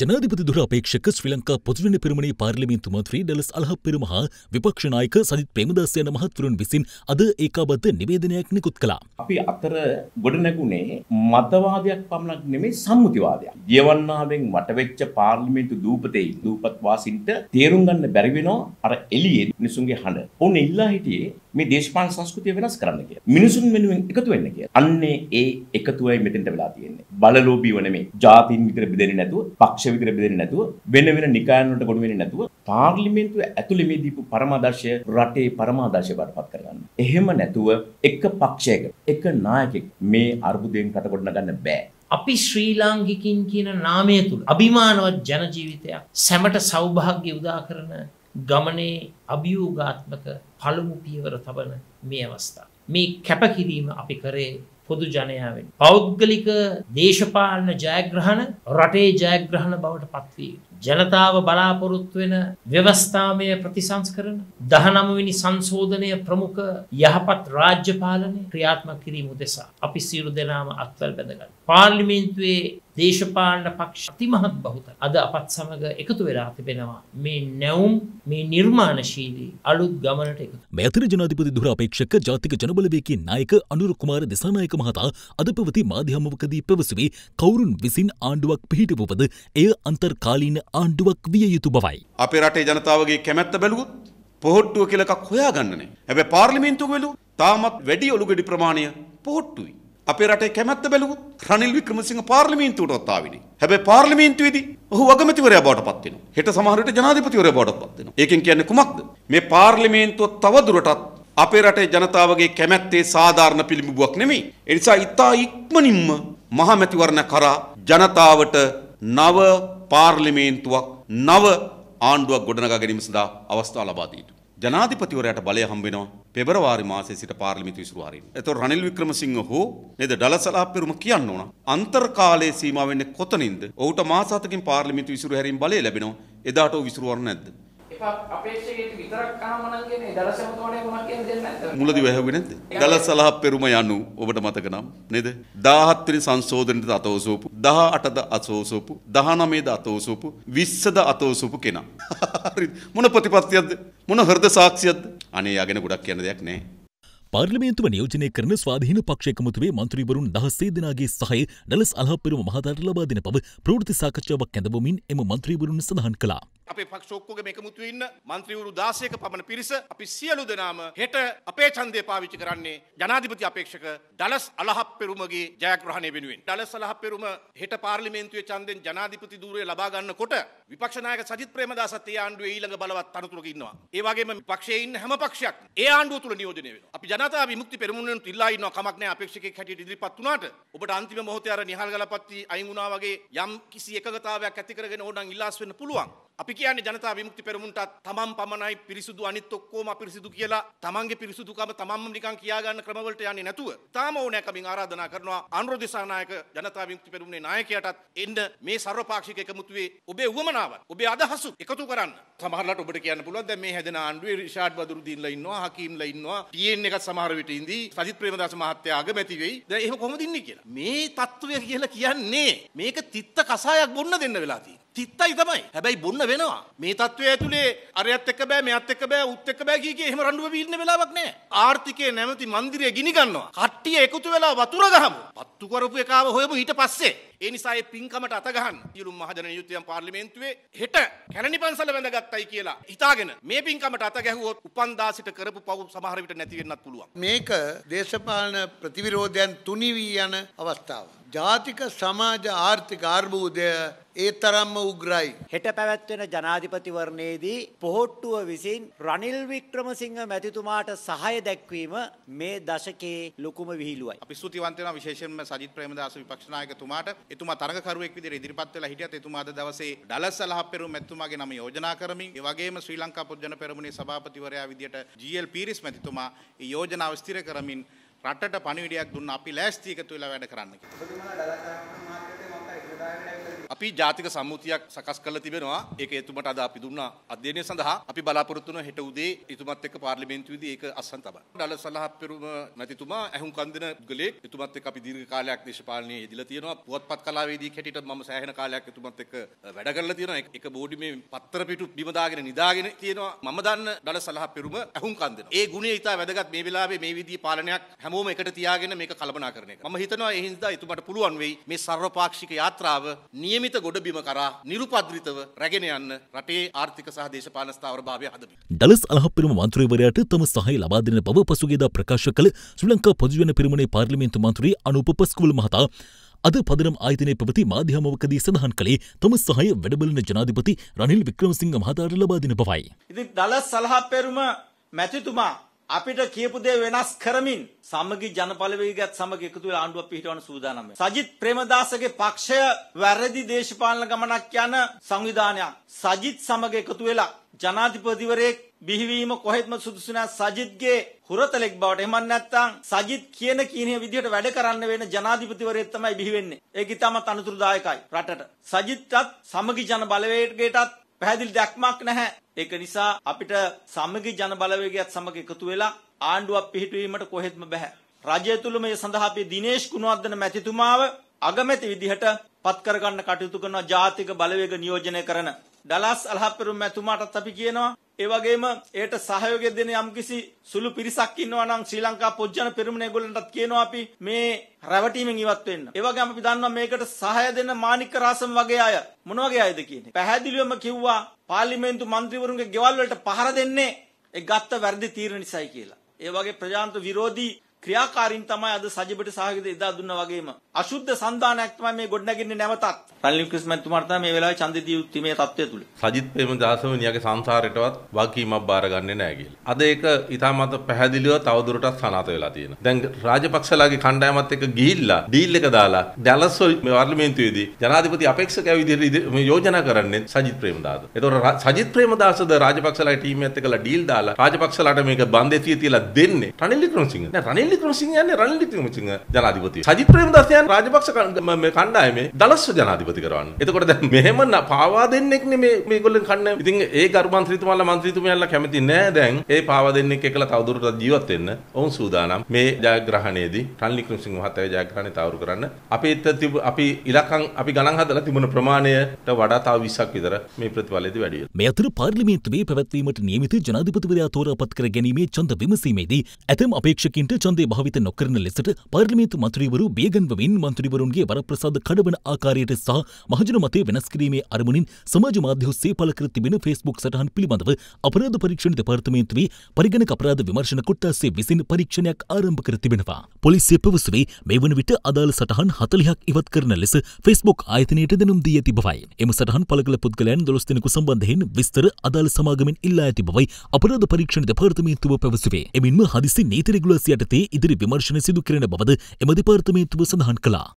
ජනාධිපති දුර අපේක්ෂක ශ්‍රී ලංකා පොදුජන පෙරමුණේ පාර්ලිමේන්තු මන්ත්‍රී ඩලස් අල්හප්පෙරුම හා විපක්ෂ නායක සජිත් ප්‍රේමදාස යන මහත්වරුන් විසින් අද ඒකාබද්ධ නිවේදනයක් නිකුත් කළා. අපි අතර ගොඩනැගුණේ මතවාදයක් පමණක් නෙමෙයි සම්මුතිවාදයක්. ජීවන්නාවෙන් වටවෙච්ච පාර්ලිමේන්තු දූපතේ දූපත් වාසින්ට තේරුම් ගන්න බැරි වෙනවා අර එළියේ මිනිසුන්ගේ හඬ. ඔන්න ඉල්ලා හිටියේ මේ දේශපාලන සංස්කෘතිය වෙනස් කරන්න කියලා. මිනිසුන් වෙනුවෙන් එකතු වෙන්න කියලා. අන්නේ ඒ එකතුවයි මෙතෙන්ට වෙලා තියෙන්නේ. බලලෝභීව නෙමෙයි. ජාතීන් විතර බෙදෙන්නේ නැතුව, පක්ෂ විතර බෙදෙන්නේ නැතුව, වෙන වෙන නිකායන් වලට ගොනු වෙන්නේ නැතුව, පාර්ලිමේන්තුව ඇතුලේ මේ දීපු පරමාදර්ශය රටේ පරමාදර්ශය බඩපත් කරගන්න. එහෙම නැතුව එක පක්ෂයක, එක නායකෙක් මේ අර්බුදයෙන් කට ගොඩනගන්න බෑ. අපි ශ්‍රී ලාංකිකින් කියන නාමය තුල අභිමානවත් ජන ජීවිතයක් සැමට සෞභාග්‍ය උදා කරන ගමනේ අභියෝගාත්මක පළමු පියවර තබන මේ අවස්ථා. මේ කැපකිරීම අපි කරේ පොදු ජනයාවෙන්. පෞද්ගලික දේශපාලන ජයග්‍රහණ රටේ ජයග්‍රහණ බවට පත්වී. ජනතාව බලාපොරොත්තු වෙන ව්‍යවස්ථාමය ප්‍රතිසංස්කරන දහනමවෙනි සංශෝධනය ප්‍රමුඛ යහපත් රාජ්‍ය පාලනය ක්‍රියාත්මක කිරීම උදෙසා. අපි සියලු දෙනාම අත්වල් බැඳගන්න. පාර්ලිමේන්තුවේ දේශපාලන පක්ෂ අතිමහත් බහුත අද අපත් සමඟ එකතු වෙලා තිබෙනවා මේ නැවුම් මේ නිර්මාණශීලී අලුත් ගමනට එකතු මෙතර ජනාධිපති දුරාපේක්ෂක ජාතික ජනබලවේකී නායක අනුර කුමාර දෙසානායක මහතා අද පවති මාධ්‍යමවකදී පැවසුවේ කවුරුන් විසින් ආණ්ඩුවක් පිහිටවුවද එය අන්තර්කාලීන ආණ්ඩුවක් විය යුතු බවයි අපේ රටේ ජනතාවගේ කැමැත්ත බැලුවොත් පොහොට්ටුව කියලා එකක් හොයාගන්නනේ හැබැයි පාර්ලිමේන්තුව වෙලු තාමත් වැඩි ඔලුගෙඩි ප්‍රමාණය පොහොට්ටුයි අපේ රටේ කැමැත්ත බැලුවොත් රනිල් වික්‍රමසිංහ පාර්ලිමේන්තුවට ඔත්තාවිනි. හැබැයි පාර්ලිමේන්තුවේදී ඔහු අගමැතිවරයා බවට පත් වෙනවා. හෙට සමහර විට ජනාධිපතිවරයා බවට පත් වෙනවා. ඒකෙන් කියන්නේ කුමක්ද? මේ පාර්ලිමේන්තුව තවදුරටත් අපේ රටේ ජනතාවගේ කැමැත්තේ සාධාරණ පිළිඹුවක් නෙමෙයි. ඒ නිසා ඉතා ඉක්මනින්ම මහමැතිවරණ කරා ජනතාවට නව පාර්ලිමේන්තුවක් නව ආණ්ඩුවක් ගොඩනගා ගැනීම සඳහා අවස්ථාව ලබා දී යුතුයි. ජනාධිපතිවරයට බලය හම්බෙනවා පෙබරවාරි මාසයේ සිට පාර්ලිමේන්තු විසුරුවාරින්. එතකොට රනිල් වික්‍රමසිංහ හෝ නේද ඩලසලා පෙරුම කියන්න ඕන. අන්තර්කාලයේ සීමා වෙන්නේ කොතනින්ද? ඔහුට මාස හතකින් පාර්ලිමේන්තු විසුරු හැරීම බලය ලැබෙනවා. එදාට ඔහු විසුරුවර නැද්ද? අපේක්ෂකයට විතරක් අහම නම් කියන්නේ දලසම තෝරේ මොනවද කියන්නේ දෙන්නේ නැද්ද? මුලදී වැහුවේ නැද්ද? දලස් සලහ පෙරුම යනු ඔබට මතක නම් නේද? 17 වෙනි සංශෝධනෙට අතෝසූපු 18ද අතෝසූපු 19ද අතෝසූපු 20ද අතෝසූපු කෙනා. මොන ප්‍රතිපත්තියක්ද? මොන හෘද සාක්ෂියක්ද? අනේ යගෙන ගොඩක් කියන්න දෙයක් නැහැ. පාර්ලිමේන්තුව නියෝජනය කරන ස්වාධීන පක්ෂකමතුවේ මන්ත්‍රීවරුන් දහස්සේ දෙනාගේ සහය ඩලස් අලහපිරුම මහතාට ලබා දෙන බව ප්‍රෘති සාකච්ඡාවක් ඇඳබමින් එම මන්ත්‍රීවරුන් සඳහන් කළා. අපේ පක්ෂ ඔක්කොගේ එකමුතු වෙන්න മന്ത്രിවරු 16ක පමණ පිරිස අපි සියලු දෙනාම හෙට අපේ ඡන්දය පාවිච්චි කරන්නේ ජනාධිපති අපේක්ෂක ඩලස් අලහප්පෙරුමගේ ජයග්‍රහණය වෙනුවෙන්. ඩලස් අලහප්පෙරුම හෙට පාර්ලිමේන්තුවේ ඡන්දෙන් ජනාධිපති ධූරය ලබා ගන්නකොට විපක්ෂ නායක සජිත් ප්‍රේමදාසත් ඒ ආණ්ඩුවේ ඊළඟ බලවත් තනතුරක ඉන්නවා. ඒ වගේම පක්ෂයේ ඉන්න හැම පක්ෂයක් ඒ ආණ්ඩුව තුල නියෝජනය වෙනවා. අපි ජනතා විමුක්ති පෙරමුණෙන් ඉල්ලා ඉන්නවා කමක් නැහැ අපේක්ෂකෙක් හැටියට ඉදිරිපත් වුණාට ඔබට අන්තිම මොහොතේ අර නිහල් ගලපත්ති අයින් වුණා වගේ යම් කිසි එකගතාවයක් ඇති කරගෙන ඕනනම් ඉලාස් වෙන්න පුළුවන්. අපි කියන්නේ ජනතා විමුක්ති පෙරමුණටත් තමන් පමණයි පිරිසුදු අනිත් ඔක්කොම අපිරිසිදු කියලා තමන්ගේ පිරිසුදුකම තමන්ම නිකන් කියා ගන්න ක්‍රමවලට යන්නේ නැතුව තාම ඕනෑකමින් ආරාධනා කරනවා අනුර දිසානායක ජනතා විමුක්ති පෙරමුණේ නායකයාටත් එන්න මේ සර්වපාක්ෂික එකමුතුවේ ඔබේ උවමනාවත් ඔබේ අදහස් එකතු කරන්න. සමහරලාට ඔබට කියන්න පුළුවන් දැන් මේ හැදෙන ආණ්ඩුවේ රිෂාඩ් බදුරු දින්ලා ඉන්නවා, හකීම්ලා ඉන්නවා, ටීඑන් එකත් සමහර විට ඉඳී සජිත් ප්‍රේමදාස මහත්තයා අගමැති වෙයි. දැන් එහෙම කොහොමද ඉන්නේ කියලා. මේ தত্ত্বය කියලා කියන්නේ මේක තිත්ත කසායක් බොන්න දෙන්න වෙලා තියෙනවා. තිත්තයි තමයි. හැබැයි බොන්න වෙනවා. මේ තත්ත්වය ඇතුලේ අරයත් එක්ක බෑ මෙයත් එක්ක බෑ උත් එක්ක බෑ කී කී එහෙම රණ්ඩු වෙවි ඉන්න වෙලාවක් නෑ. ආර්ථිකයේ නැමැති મંદિરය ගිනි ගන්නවා. කට්ටිය එකතු වෙලා වතුර ගහමු. පත්තු කරපු එකාව හොයමු ඊට පස්සේ. ඒ නිසා ඒ පින්කමට අත ගහන්න. සියලුම මහජන නියුක්තියන් පාර්ලිමේන්තුවේ හෙට කැලණි පන්සල වැඳගත්තයි කියලා හිතාගෙන මේ පින්කමට අත ගැහුවොත් උපන්දා සිට කරපු පව් සමහර විට නැති වෙන්නත් පුළුවන්. මේක දේශපාලන ප්‍රතිවිරෝධයන් තුනි වී යන අවස්ථාවක්. ජාතික සමාජ ආර්ථික අර්බුදය ඒ තරම්ම උග්‍රයි. හෙට පැවැත්වෙන ජනාධිපතිවරණයේදී පොහොට්ටුව විසින් රනිල් වික්‍රමසිංහ මැතිතුමාට සහය දැක්වීම මේ දශකයේ ලොකුම විහිළුවයි. අපි ස්තුතිවන්ත වෙනවා විශේෂයෙන්ම සජිත් ප්‍රේමදාස විපක්ෂ නායකතුමාට. එතුමා තරගකරුවෙක් විදිහට ඉදිරිපත් වෙලා හිටියත් එතුමා අද දවසේ ඩලස් සලහප්පෙරුම් මැතිතුමාගේ නම යෝජනා කරමින් ඒ වගේම ශ්‍රී ලංකා පොදු ජන පෙරමුණේ සභාපතිවරයා විදිහට ජී.එල්. පීරිස් මැතිතුමා ඒ යෝජනාව ස්ථිර කරමින් රටට පණිවිඩයක් දුන්න අපි ලෑස්ති එකතු වෙලා වැඩ කරන්න කියලා. අපි ජාතික සම්මුතියක් සකස් කරලා තිබෙනවා. ඒක එතුමට අද අපි දුන්න අධ්‍යයනය සඳහා අපි බලාපොරොත්තු වන හෙට උදේ එතුමත් එක්ක පාර්ලිමේන්තුවේදී ඒක අස්සන් තබා. ඩල සලහපෙරුම මැතිතුමා ඇහුම් කන් දෙන ගලේ එතුමත් එක්ක අපි දීර්ඝ කාලයක් දේශපාලනයේ යෙදිලා තියෙනවා. පුවත්පත් කලාවේදී හැටියට මම සෑහෙන කාලයක් එතුමත් එක්ක වැඩ කරලා තියෙනවා. එක බෝඩි මේ පත්තර පිටු බිම දාගෙන නිදාගෙන තියෙනවා. මම දන්න ඩල සලහපෙරුම ඇහුම් කන් දෙනවා. ඒ ගුණය ඉතා වැදගත් මේ වෙලාවේ මේ විදිහේ පාලනයක් හැමෝම එකට තියාගෙන මේක කල්පනා කරන එක. මම හිතනවා ඒ හින්දා එතුමට පුළුවන් වෙයි මේ සර්වපාක්ෂික යාත්‍රාව නියම නියමිත ගොඩබිම කරා නිරුපද්‍රිතව රැගෙන යන්න රටේ ආර්ථික සහ දේශපාලන ස්ථාවරභාවය හදමින්. ඩලස් අලහප්පිරුම මන්ත්‍රීවරයාට තම සහාය ලබා දෙන බව පසුගියදා ප්‍රකාශ කළ ශ්‍රී ලංකා පොදුජන පිරිමුනේ පාර්ලිමේන්තු මන්ත්‍රී අනූප පස්කුවල මහතා අද පදනම් ආයතනය පැවති මාධ්‍යමවකදී සඳහන් කළේ තම සහය වැඩබලන ජනාධිපති රනිල් වික්‍රමසිංහ මහතාට ලබා දෙන බවයි. ඉතින් දලස් සලහප්පෙරුම මැතිතුමා අපිට කියපු දේ වෙනස් කරමින් සමගි ජනපළවේගයත් සමග එකතු වෙලා ආණ්ඩුවක් පිහිටවන සූදානම. සජිත් ප්‍රේමදාසගේ පක්ෂය වැරදි දේශපාලන ගමනක් යන සංවිධානයක්. සජිත් සමග එකතු වෙලා ජනාධිපතිවරයෙක් බිහිවීම කොහෙත්ම සුදුසු සජිත්ගේ හුරතලෙක් බවට එහෙම නැත්නම් සජිත් කියන කිනේ විදිහට වැඩ කරන්න වෙන ජනාධිපතිවරයෙක් තමයි බිහි වෙන්නේ. ඒක ඉතාමත් අනුතුරුදායකයි රටට. සජිත්ත් සමගි ජන බලවේගයටත් පැහැදිලි දැක්මක් නැහැ. ඒක නිසා අපිට සමගි ජන බලවේගයත් සමග එකතු වෙලා ආණ්ඩුවක් පිහිටුවීමට කොහෙත්ම බෑ. රජය තුල මේ සඳහා අපි දිනේෂ් ගුණවර්ධන මැතිතුමාව අගමැති විදිහට පත් කරගන්න කටයුතු කරන ජාතික බලවේග නියෝජනය කරන ඩලස් අලහප්පුරු මැතිතුමාටත් අපි කියනවා ඒ වගේම ඒට සහයෝගය දෙන යම්කිසි සුළු පිරිසක් ඉන්නවා නම් ශ්‍රී ලංකා පොජ්ජන පෙරමුණ ඒගොල්ලන්ටත් කියනවා අපි මේ රැවටීමෙන් ඉවත් වෙන්න. ඒ වගේම අපි දන්නවා මේකට සහය දෙන මාණික්ක රාසම් වගේ අය මොන වගේ අයද කියන්නේ. පැහැදිලිවම කිව්වා පාර්ලිමේන්තු മന്ത്രിවරුන්ගේ ගෙවල් වලට පහර දෙන්නේ ඒ ගත්ත වැරදි තීරණ නිසායි කියලා. ඒ වගේ ප්‍රජාතන්ත්‍ර විරෝධී ක්‍රියාකාරීන් තමයි අද සජිබට සහයෝගය එදා දුන්නා වගේම අශුද්ධ සන්දානයක් තමයි මේ ගොඩනගින්නේ නැවතත් රනිල් ක්‍රිස්මන්තුමාට තමයි මේ වෙලාවේ ඡන්දේ දී යුත්තේ මේ தත්ත්වය තුල සජිත් ප්‍රේමදාසවනියගේ සංසාරයටවත් වගකීමක් බාර ගන්නෙ නැහැ කියලා. අද ඒක ඊටමත් පැහැදිලිව තවදුරටත් සනාත වෙලා තියෙනවා. දැන් රාජපක්ෂලාගේ කණ්ඩායමත් එක්ක ගිහිල්ලා ඩීල් එක දාලා ඩැලස් වල පාර්ලිමේන්තුවේදී ජනාධිපති අපේක්ෂකයා විදිහට මේ යෝජනා කරන්නේ සජිත් ප්‍රේමදාස. ඒතකොට සජිත් ප්‍රේමදාසද රාජපක්ෂලාගේ ටීම් එකත් එක්කලා ඩීල් දාලා රාජපක්ෂලාට මේක බන්දේසිය තියලා දෙන්නේ රනිල් වික්‍රමසිංහ. දැන් රනිල් රනිල් වික්‍රමසිංහ යන්නේ රනිල් වික්‍රමසිංහ ජනාධිපති. සජිත් ප්‍රේමදාසයන් රාජපක්ෂ කණ්ඩායමේ දලස්ව ජනාධිපති කරවන්නේ. එතකොට දැන් මෙහෙම පාවා දෙන්නෙක් නෙමේ මේගොල්ලන් කන්නේ. ඉතින් ඒ ගරු මන්ත්‍රීතුමාලා මන්ත්‍රීතුමියන්ලා කැමති නෑ දැන් ඒ පාවා දෙන්නෙක් එක්කලා තවදුරටත් ජීවත් වෙන්න. ඔවුන් සූදානම් මේ ජයග්‍රහණයේදී රනිල් වික්‍රමසිංහ මහත්තයාගේ ජයග්‍රහණය තවරු කරන්න. අපේ තිබු අපි ඉලක්කම් අපි ගණන් හදලා තිබුණ ප්‍රමාණයට වඩා තව 20ක් විතර මේ ප්‍රතිඵලයේදී වැඩි වෙනවා. මේ අතර පාර්ලිමේන්තුවේ පැවැත්වීමට නියමිත ජනාධිපතිවරයා තෝරාපත් කර ගැනීමේ ඡන්ද විමසීමේදී ඇතම් අපේක්ෂකින්ට ඡන්ද ප්‍රසාදය භාවිත නොකරන ලෙසට පාර්ලිමේන්තු මන්ත්‍රීවරු බියගන්වමින් මන්ත්‍රීවරුන්ගේ වරප්‍රසාද කඩවන ආකාරයට සහ මහජන මතය වෙනස් කිරීමේ අරමුණින් සමාජ මාධ්‍ය ඔස්සේ පළ කර තිබෙන ෆේස්බුක් සටහන් පිළිබඳව අපරාධ පරීක්ෂණ දෙපාර්තමේන්තුවේ පරිගණක අපරාධ විමර්ශන කොට්ටාස්සේ විසින් පරීක්ෂණයක් ආරම්භ කර තිබෙනවා. පොලිසිය පවසුවේ මේ වන විට අදාළ සටහන් 40ක් ඉවත් කරන ලෙස ෆේස්බුක් ආයතනයට දැනුම් දී ඇති බවයි. එම සටහන් පළ කළ පුද්ගලයන් 12 දෙනෙකු සම්බන්ධයෙන් විස්තර අදාළ සමාගමෙන් ඉල්ලා ඇති බවයි අපරාධ පරීක්ෂණ දෙපාර්තමේන්තුව පැවසුවේ. එමින්ම හදිසි නීති රෙගුලාසි යටතේ ඉදිරි විමර්ශන සිදු කරන බවද එම දෙපාර්තමේන්තුව සඳහන් කළා.